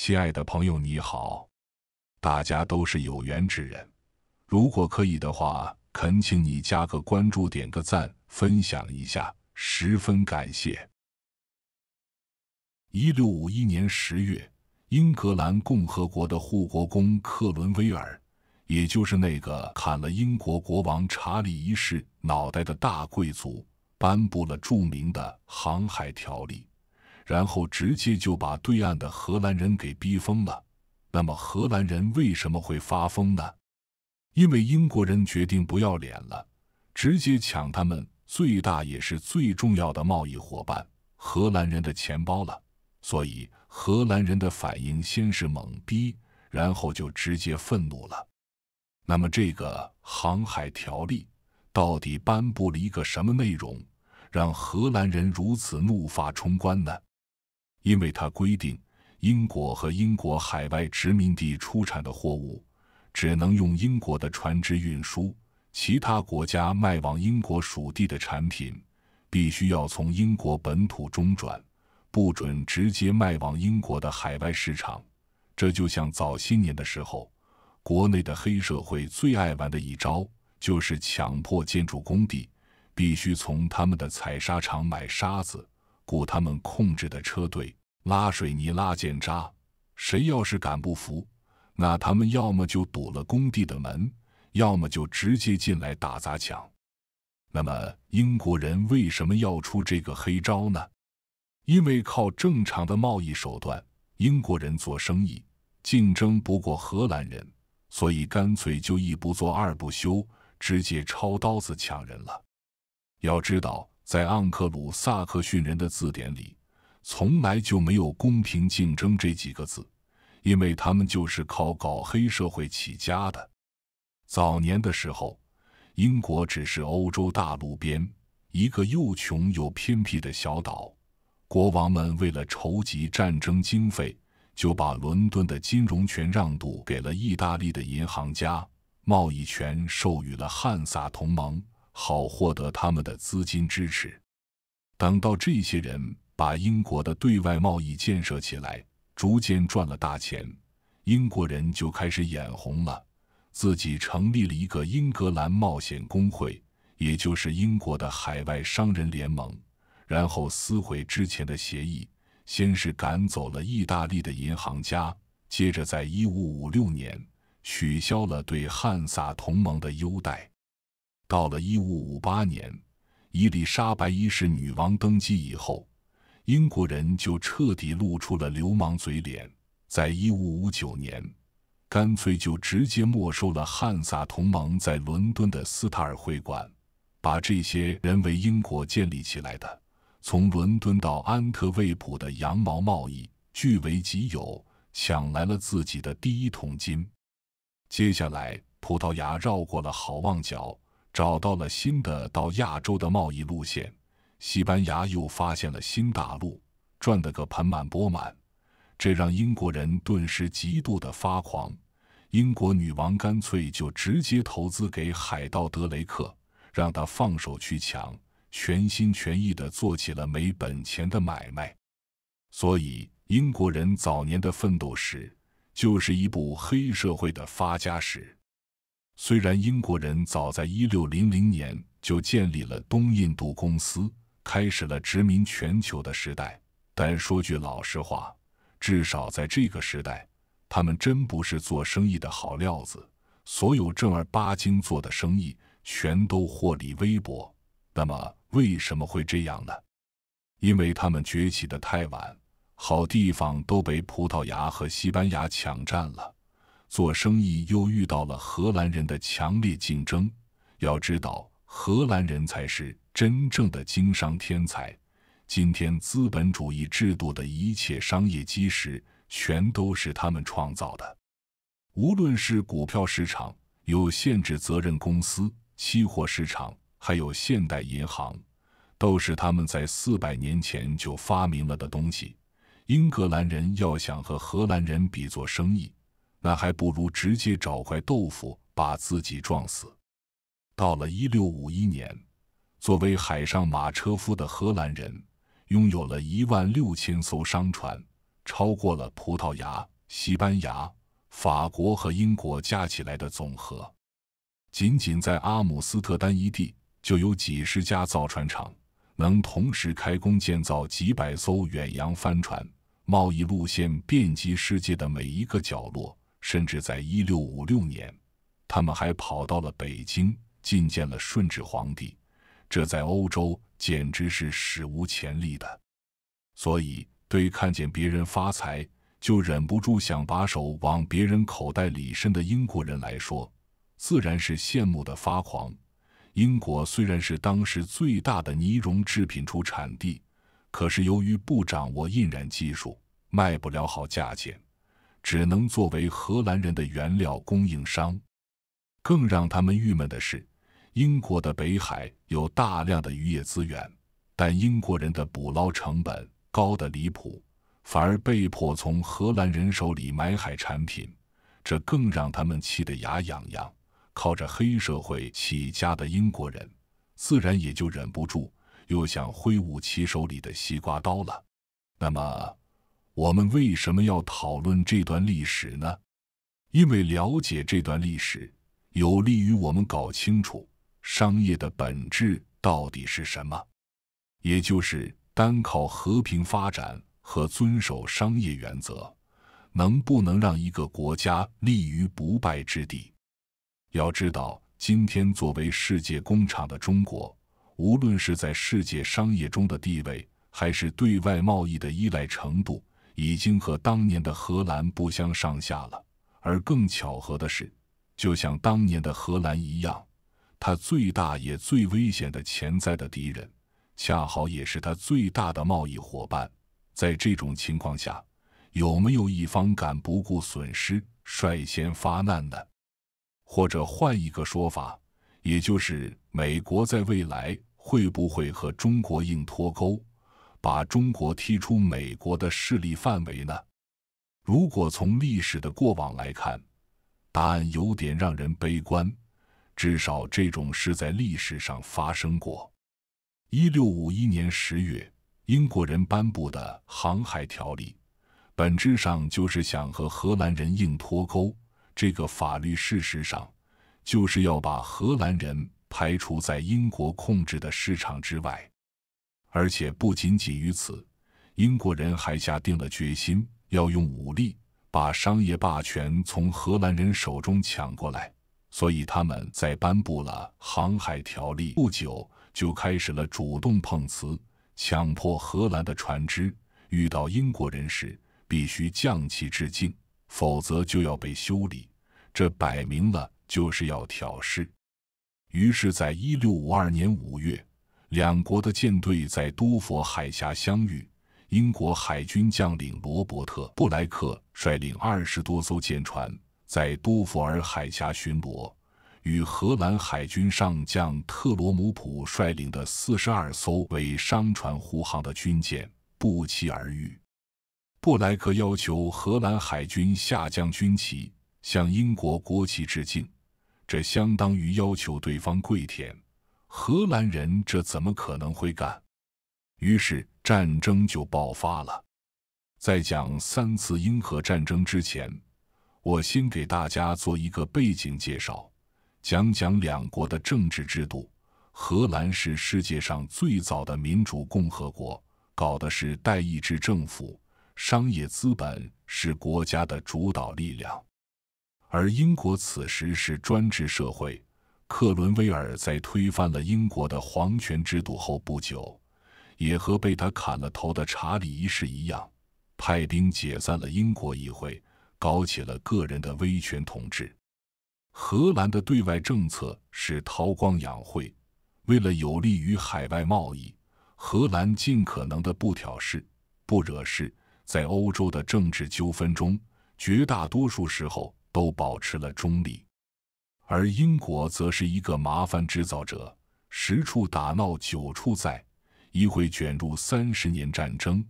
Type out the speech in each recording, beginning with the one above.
亲爱的朋友，你好！大家都是有缘之人，如果可以的话，恳请你加个关注，点个赞，分享一下，十分感谢。一六五一年十月，英格兰共和国的护国公克伦威尔，也就是那个砍了英国国王查理一世脑袋的大贵族，颁布了著名的《航海条例》。然后直接就把对岸的荷兰人给逼疯了。那么荷兰人为什么会发疯呢？因为英国人决定不要脸了，直接抢他们最大也是最重要的贸易伙伴——荷兰人的钱包了。所以荷兰人的反应先是懵逼，然后就直接愤怒了。那么这个航海条例到底颁布了一个什么内容，让荷兰人如此怒发冲冠呢？因为它规定，英国和英国海外殖民地出产的货物只能用英国的船只运输；其他国家卖往英国属地的产品，必须要从英国本土中转，不准直接卖往英国的海外市场。这就像早些年的时候，国内的黑社会最爱玩的一招，就是强迫建筑工地必须从他们的采砂场买沙子。雇他们控制的车队拉水泥、拉建渣，谁要是敢不服，那他们要么就堵了工地的门，要么就直接进来打砸抢。那么英国人为什么要出这个黑招呢？因为靠正常的贸易手段，英国人做生意竞争不过荷兰人，所以干脆就一不做二不休，直接抄刀子抢人了。要知道。在盎克鲁萨克逊人的字典里，从来就没有公平竞争这几个字，因为他们就是靠搞黑社会起家的。早年的时候，英国只是欧洲大陆边一个又穷又偏僻的小岛，国王们为了筹集战争经费，就把伦敦的金融权让渡给了意大利的银行家，贸易权授予了汉萨同盟。好获得他们的资金支持。等到这些人把英国的对外贸易建设起来，逐渐赚了大钱，英国人就开始眼红了。自己成立了一个英格兰冒险工会，也就是英国的海外商人联盟，然后撕毁之前的协议。先是赶走了意大利的银行家，接着在1556年取消了对汉萨同盟的优待。到了一五五八年，伊丽莎白一世女王登基以后，英国人就彻底露出了流氓嘴脸。在一五五九年，干脆就直接没收了汉萨同盟在伦敦的斯塔尔会馆，把这些人为英国建立起来的、从伦敦到安特卫普的羊毛贸易据为己有，抢来了自己的第一桶金。接下来，葡萄牙绕过了好望角。找到了新的到亚洲的贸易路线，西班牙又发现了新大陆，赚得个盆满钵满，这让英国人顿时极度的发狂。英国女王干脆就直接投资给海盗德雷克，让他放手去抢，全心全意的做起了没本钱的买卖。所以，英国人早年的奋斗史就是一部黑社会的发家史。虽然英国人早在1600年就建立了东印度公司，开始了殖民全球的时代，但说句老实话，至少在这个时代，他们真不是做生意的好料子。所有正儿八经做的生意，全都获利微薄。那么，为什么会这样呢？因为他们崛起的太晚，好地方都被葡萄牙和西班牙抢占了。做生意又遇到了荷兰人的强烈竞争。要知道，荷兰人才是真正的经商天才。今天资本主义制度的一切商业基石，全都是他们创造的。无论是股票市场、有限制责任公司、期货市场，还有现代银行，都是他们在四百年前就发明了的东西。英格兰人要想和荷兰人比做生意。那还不如直接找块豆腐把自己撞死。到了一六五一年，作为海上马车夫的荷兰人，拥有了一万六千艘商船，超过了葡萄牙、西班牙、法国和英国加起来的总和。仅仅在阿姆斯特丹一地，就有几十家造船厂，能同时开工建造几百艘远洋帆船。贸易路线遍及世界的每一个角落。甚至在一六五六年，他们还跑到了北京觐见了顺治皇帝，这在欧洲简直是史无前例的。所以，对看见别人发财就忍不住想把手往别人口袋里伸的英国人来说，自然是羡慕的发狂。英国虽然是当时最大的呢绒制品出产地，可是由于不掌握印染技术，卖不了好价钱。只能作为荷兰人的原料供应商。更让他们郁闷的是，英国的北海有大量的渔业资源，但英国人的捕捞成本高得离谱，反而被迫从荷兰人手里买海产品，这更让他们气得牙痒痒。靠着黑社会起家的英国人，自然也就忍不住，又想挥舞起手里的西瓜刀了。那么。我们为什么要讨论这段历史呢？因为了解这段历史，有利于我们搞清楚商业的本质到底是什么。也就是，单靠和平发展和遵守商业原则，能不能让一个国家立于不败之地？要知道，今天作为世界工厂的中国，无论是在世界商业中的地位，还是对外贸易的依赖程度。已经和当年的荷兰不相上下了，而更巧合的是，就像当年的荷兰一样，他最大也最危险的潜在的敌人，恰好也是他最大的贸易伙伴。在这种情况下，有没有一方敢不顾损失率先发难呢？或者换一个说法，也就是美国在未来会不会和中国硬脱钩？把中国踢出美国的势力范围呢？如果从历史的过往来看，答案有点让人悲观。至少这种事在历史上发生过。一六五一年十月，英国人颁布的航海条例，本质上就是想和荷兰人硬脱钩。这个法律事实上就是要把荷兰人排除在英国控制的市场之外。而且不仅仅于此，英国人还下定了决心，要用武力把商业霸权从荷兰人手中抢过来。所以他们在颁布了航海条例不久，就开始了主动碰瓷，强迫荷兰的船只遇到英国人时必须降旗致敬，否则就要被修理。这摆明了就是要挑事。于是，在一六五二年五月。两国的舰队在多佛海峡相遇。英国海军将领罗伯特·布莱克率领二十多艘舰船在多佛尔海峡巡逻，与荷兰海军上将特罗姆普率领的四十二艘为商船护航的军舰不期而遇。布莱克要求荷兰海军下降军旗，向英国国旗致敬，这相当于要求对方跪舔。荷兰人这怎么可能会干？于是战争就爆发了。在讲三次英荷战争之前，我先给大家做一个背景介绍，讲讲两国的政治制度。荷兰是世界上最早的民主共和国，搞的是代议制政府，商业资本是国家的主导力量；而英国此时是专制社会。克伦威尔在推翻了英国的皇权制度后不久，也和被他砍了头的查理一世一样，派兵解散了英国议会，搞起了个人的威权统治。荷兰的对外政策是韬光养晦，为了有利于海外贸易，荷兰尽可能的不挑事、不惹事，在欧洲的政治纠纷中，绝大多数时候都保持了中立。而英国则是一个麻烦制造者，十处打闹九处在，一会卷入三十年战争，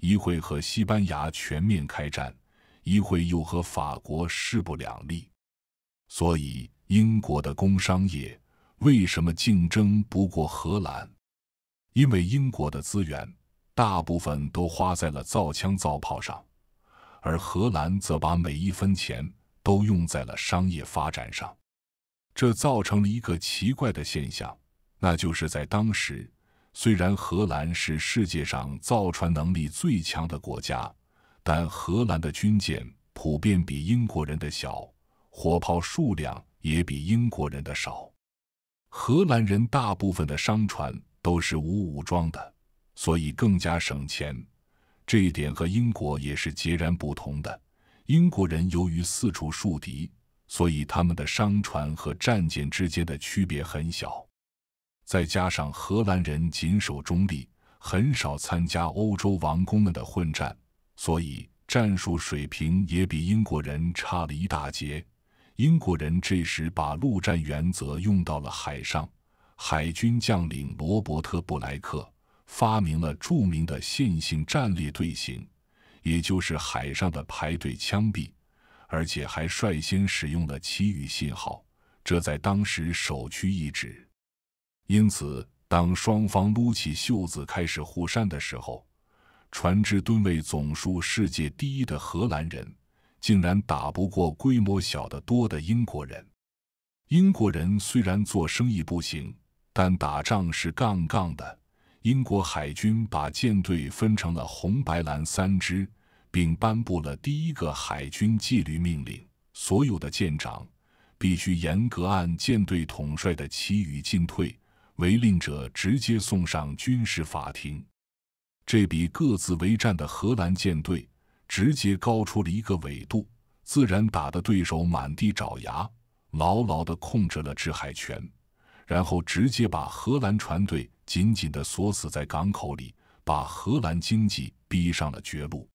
一会和西班牙全面开战，一会又和法国势不两立。所以，英国的工商业为什么竞争不过荷兰？因为英国的资源大部分都花在了造枪造炮上，而荷兰则把每一分钱都用在了商业发展上。这造成了一个奇怪的现象，那就是在当时，虽然荷兰是世界上造船能力最强的国家，但荷兰的军舰普遍比英国人的小，火炮数量也比英国人的少。荷兰人大部分的商船都是无武装的，所以更加省钱。这一点和英国也是截然不同的。英国人由于四处树敌。所以他们的商船和战舰之间的区别很小，再加上荷兰人谨守中立，很少参加欧洲王公们的混战，所以战术水平也比英国人差了一大截。英国人这时把陆战原则用到了海上，海军将领罗伯特·布莱克发明了著名的线性战列队形，也就是海上的排队枪毙。而且还率先使用了其余信号，这在当时首屈一指。因此，当双方撸起袖子开始互扇的时候，船只吨位总数世界第一的荷兰人，竟然打不过规模小得多的英国人。英国人虽然做生意不行，但打仗是杠杠的。英国海军把舰队分成了红、白、蓝三支。并颁布了第一个海军纪律命令：所有的舰长必须严格按舰队统帅的旗予进退，违令者直接送上军事法庭。这比各自为战的荷兰舰队直接高出了一个纬度，自然打得对手满地找牙，牢牢的控制了制海权，然后直接把荷兰船队紧紧的锁死在港口里，把荷兰经济逼上了绝路。